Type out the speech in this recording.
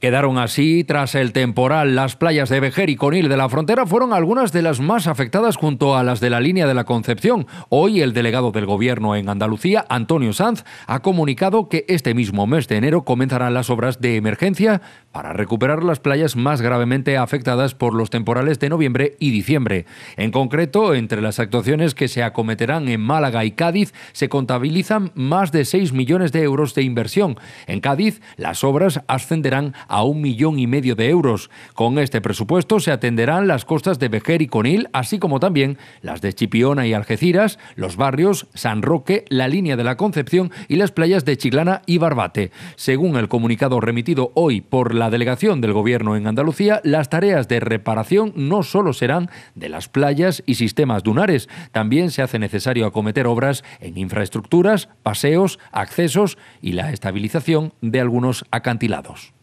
Quedaron así tras el temporal. Las playas de Vejer y Conil de la frontera fueron algunas de las más afectadas junto a las de la línea de la Concepción. Hoy el delegado del gobierno en Andalucía, Antonio Sanz, ha comunicado que este mismo mes de enero comenzarán las obras de emergencia para recuperar las playas más gravemente afectadas por los temporales de noviembre y diciembre. En concreto, entre las actuaciones que se acometerán en Málaga y Cádiz se contabilizan más de 6 millones de euros de inversión. En Cádiz, las obras ascenderán a un millón y medio de euros. Con este presupuesto se atenderán las costas de Bejer y Conil, así como también las de Chipiona y Algeciras, los barrios San Roque, la línea de la Concepción y las playas de Chiclana y Barbate. Según el comunicado remitido hoy por la delegación del Gobierno en Andalucía, las tareas de reparación no solo serán de las playas y sistemas dunares, también se hace necesario acometer obras en infraestructuras, paseos, accesos y la estabilización de algunos acantilados.